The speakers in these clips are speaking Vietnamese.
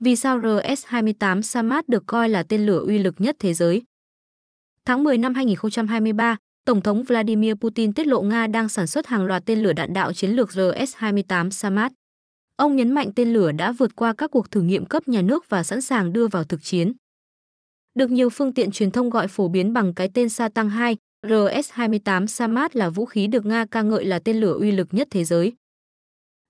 Vì sao RS-28 Samad được coi là tên lửa uy lực nhất thế giới? Tháng 10 năm 2023, Tổng thống Vladimir Putin tiết lộ Nga đang sản xuất hàng loạt tên lửa đạn đạo chiến lược RS-28 Samad. Ông nhấn mạnh tên lửa đã vượt qua các cuộc thử nghiệm cấp nhà nước và sẵn sàng đưa vào thực chiến. Được nhiều phương tiện truyền thông gọi phổ biến bằng cái tên Sa 2, RS-28 Samad là vũ khí được Nga ca ngợi là tên lửa uy lực nhất thế giới.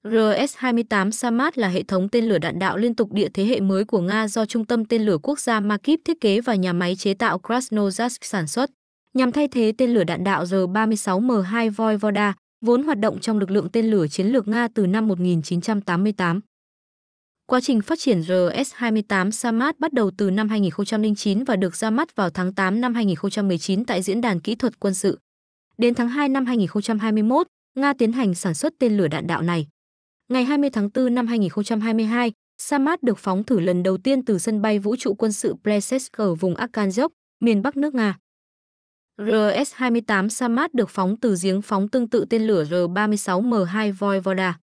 RS-28 Samat là hệ thống tên lửa đạn đạo liên tục địa thế hệ mới của Nga do Trung tâm Tên lửa Quốc gia Makiv thiết kế và nhà máy chế tạo Krasnozarsk sản xuất, nhằm thay thế tên lửa đạn đạo R-36M2 Voivoda, vốn hoạt động trong lực lượng tên lửa chiến lược Nga từ năm 1988. Quá trình phát triển RS-28 Samat bắt đầu từ năm 2009 và được ra mắt vào tháng 8 năm 2019 tại Diễn đàn Kỹ thuật Quân sự. Đến tháng 2 năm 2021, Nga tiến hành sản xuất tên lửa đạn đạo này. Ngày 20 tháng 4 năm 2022, Samad được phóng thử lần đầu tiên từ sân bay vũ trụ quân sự Plesetsk ở vùng Arkhangelsk, miền Bắc nước Nga. RS-28 Samad được phóng từ giếng phóng tương tự tên lửa R-36M2 Voivoda.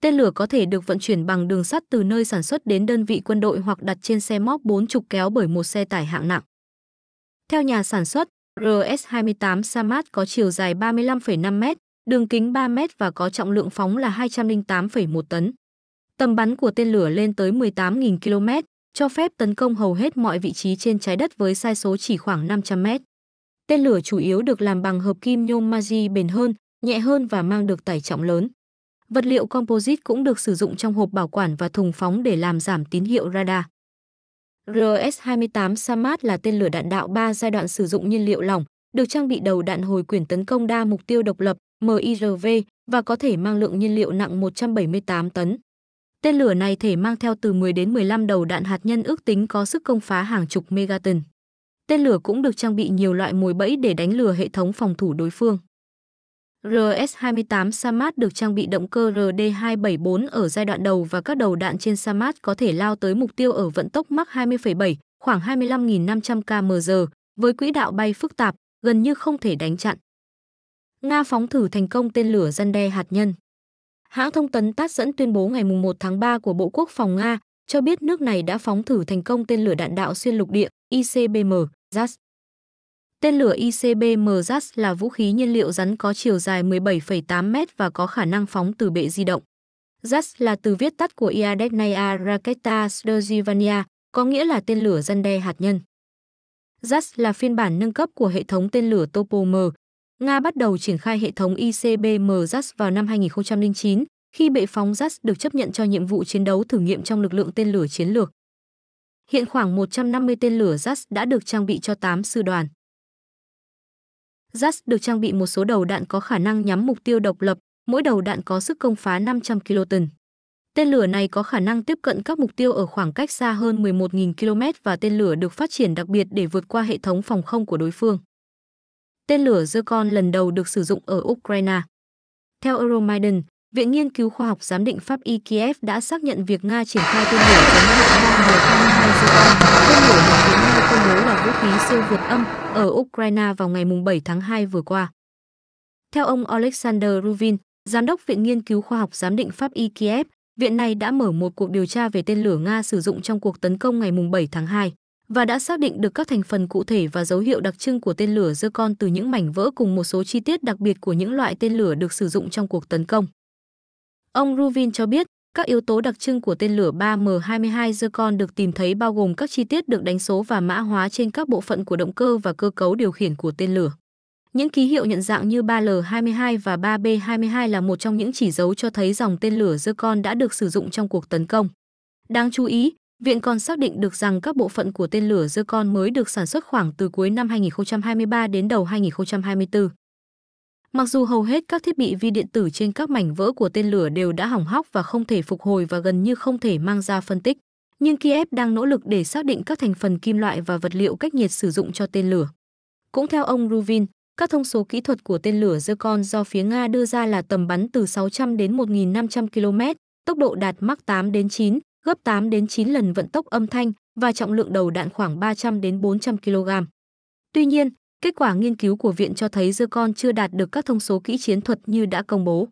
Tên lửa có thể được vận chuyển bằng đường sắt từ nơi sản xuất đến đơn vị quân đội hoặc đặt trên xe móc 4 trục kéo bởi một xe tải hạng nặng. Theo nhà sản xuất, RS-28 Samad có chiều dài 35,5 m, đường kính 3 mét và có trọng lượng phóng là 208,1 tấn. Tầm bắn của tên lửa lên tới 18.000 km, cho phép tấn công hầu hết mọi vị trí trên trái đất với sai số chỉ khoảng 500 mét. Tên lửa chủ yếu được làm bằng hợp kim nhôm Maji bền hơn, nhẹ hơn và mang được tải trọng lớn. Vật liệu composite cũng được sử dụng trong hộp bảo quản và thùng phóng để làm giảm tín hiệu radar. RS-28 Samad là tên lửa đạn đạo 3 giai đoạn sử dụng nhiên liệu lỏng, được trang bị đầu đạn hồi quyển tấn công đa mục tiêu độc lập, MIRV và có thể mang lượng nhiên liệu nặng 178 tấn. Tên lửa này thể mang theo từ 10 đến 15 đầu đạn hạt nhân ước tính có sức công phá hàng chục megaton. Tên lửa cũng được trang bị nhiều loại mồi bẫy để đánh lừa hệ thống phòng thủ đối phương. RS-28 Samad được trang bị động cơ RD-274 ở giai đoạn đầu và các đầu đạn trên Samad có thể lao tới mục tiêu ở vận tốc Mach 20,7, khoảng 25.500 km/h, với quỹ đạo bay phức tạp, gần như không thể đánh chặn. Nga phóng thử thành công tên lửa dân đe hạt nhân. Hãng thông tấn TASS dẫn tuyên bố ngày 1 tháng 3 của Bộ Quốc phòng Nga cho biết nước này đã phóng thử thành công tên lửa đạn đạo xuyên lục địa ICBM JAS. Tên lửa ICBM JAS là vũ khí nhiên liệu rắn có chiều dài 17,8 m và có khả năng phóng từ bệ di động. JAS là từ viết tắt của Iadesnaya Raketa Sdjivania, có nghĩa là tên lửa dân đe hạt nhân. JAS là phiên bản nâng cấp của hệ thống tên lửa Topol-M, Nga bắt đầu triển khai hệ thống ICBM JAS vào năm 2009 khi bệ phóng JAS được chấp nhận cho nhiệm vụ chiến đấu thử nghiệm trong lực lượng tên lửa chiến lược. Hiện khoảng 150 tên lửa JAS đã được trang bị cho 8 sư đoàn. JAS được trang bị một số đầu đạn có khả năng nhắm mục tiêu độc lập, mỗi đầu đạn có sức công phá 500 kiloton. Tên lửa này có khả năng tiếp cận các mục tiêu ở khoảng cách xa hơn 11.000 km và tên lửa được phát triển đặc biệt để vượt qua hệ thống phòng không của đối phương tên lửa Zircon lần đầu được sử dụng ở Ukraine. Theo Euromaidan, Viện Nghiên cứu Khoa học Giám định Pháp y Kiev đã xác nhận việc Nga triển khai tên lửa chống hạm Nga M-22 Zircon, tên lửa được phía Nga công bố là vũ khí siêu vượt âm ở Ukraine vào ngày 7 tháng 2 vừa qua. Theo ông Alexander Ruvin, Giám đốc Viện Nghiên cứu Khoa học Giám định Pháp y Kiev, viện này đã mở một cuộc điều tra về tên lửa Nga sử dụng trong cuộc tấn công ngày 7 tháng 2 và đã xác định được các thành phần cụ thể và dấu hiệu đặc trưng của tên lửa dơ con từ những mảnh vỡ cùng một số chi tiết đặc biệt của những loại tên lửa được sử dụng trong cuộc tấn công. Ông Ruvin cho biết, các yếu tố đặc trưng của tên lửa 3M22 Zircon được tìm thấy bao gồm các chi tiết được đánh số và mã hóa trên các bộ phận của động cơ và cơ cấu điều khiển của tên lửa. Những ký hiệu nhận dạng như 3L22 và 3B22 là một trong những chỉ dấu cho thấy dòng tên lửa Zircon đã được sử dụng trong cuộc tấn công. Đáng chú ý, Viện còn xác định được rằng các bộ phận của tên lửa dơ con mới được sản xuất khoảng từ cuối năm 2023 đến đầu 2024. Mặc dù hầu hết các thiết bị vi điện tử trên các mảnh vỡ của tên lửa đều đã hỏng hóc và không thể phục hồi và gần như không thể mang ra phân tích, nhưng Kiev đang nỗ lực để xác định các thành phần kim loại và vật liệu cách nhiệt sử dụng cho tên lửa. Cũng theo ông Ruvin, các thông số kỹ thuật của tên lửa Zircon do phía Nga đưa ra là tầm bắn từ 600 đến 1.500 km, tốc độ đạt Mach 8 đến 9, gấp 8 đến 9 lần vận tốc âm thanh và trọng lượng đầu đạn khoảng 300 đến 400 kg. Tuy nhiên, kết quả nghiên cứu của viện cho thấy dưa con chưa đạt được các thông số kỹ chiến thuật như đã công bố.